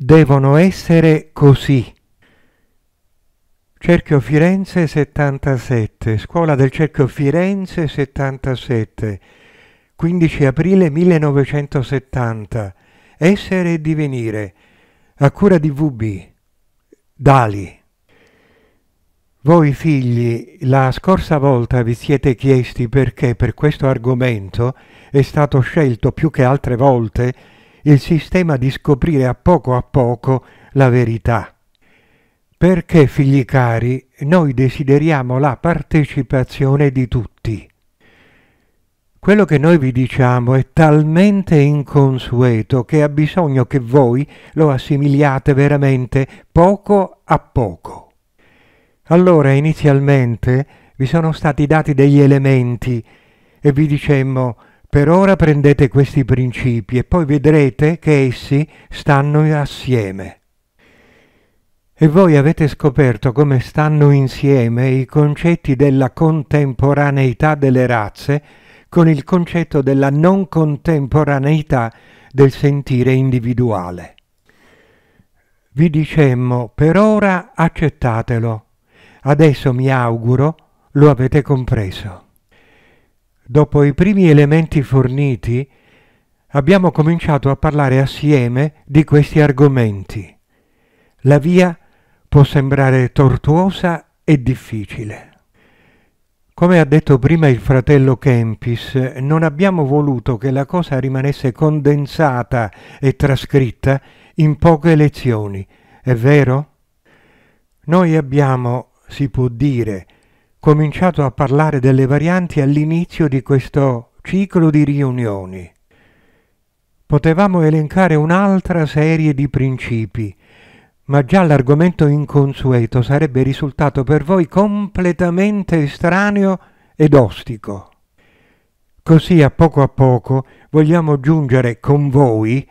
devono essere così. Cerchio Firenze 77, Scuola del Cerchio Firenze 77, 15 aprile 1970, Essere e divenire, a cura di VB, Dali. Voi figli, la scorsa volta vi siete chiesti perché per questo argomento è stato scelto più che altre volte il sistema di scoprire a poco a poco la verità. Perché, figli cari, noi desideriamo la partecipazione di tutti. Quello che noi vi diciamo è talmente inconsueto che ha bisogno che voi lo assimiliate veramente poco a poco. Allora inizialmente vi sono stati dati degli elementi e vi dicemmo per ora prendete questi principi e poi vedrete che essi stanno assieme. E voi avete scoperto come stanno insieme i concetti della contemporaneità delle razze con il concetto della non contemporaneità del sentire individuale. Vi dicemmo, per ora accettatelo, adesso mi auguro lo avete compreso dopo i primi elementi forniti, abbiamo cominciato a parlare assieme di questi argomenti. La via può sembrare tortuosa e difficile. Come ha detto prima il fratello Kempis, non abbiamo voluto che la cosa rimanesse condensata e trascritta in poche lezioni, è vero? Noi abbiamo, si può dire, cominciato a parlare delle varianti all'inizio di questo ciclo di riunioni. Potevamo elencare un'altra serie di principi, ma già l'argomento inconsueto sarebbe risultato per voi completamente estraneo ed ostico. Così a poco a poco vogliamo giungere con voi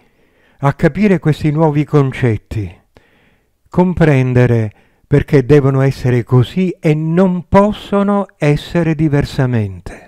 a capire questi nuovi concetti, comprendere perché devono essere così e non possono essere diversamente.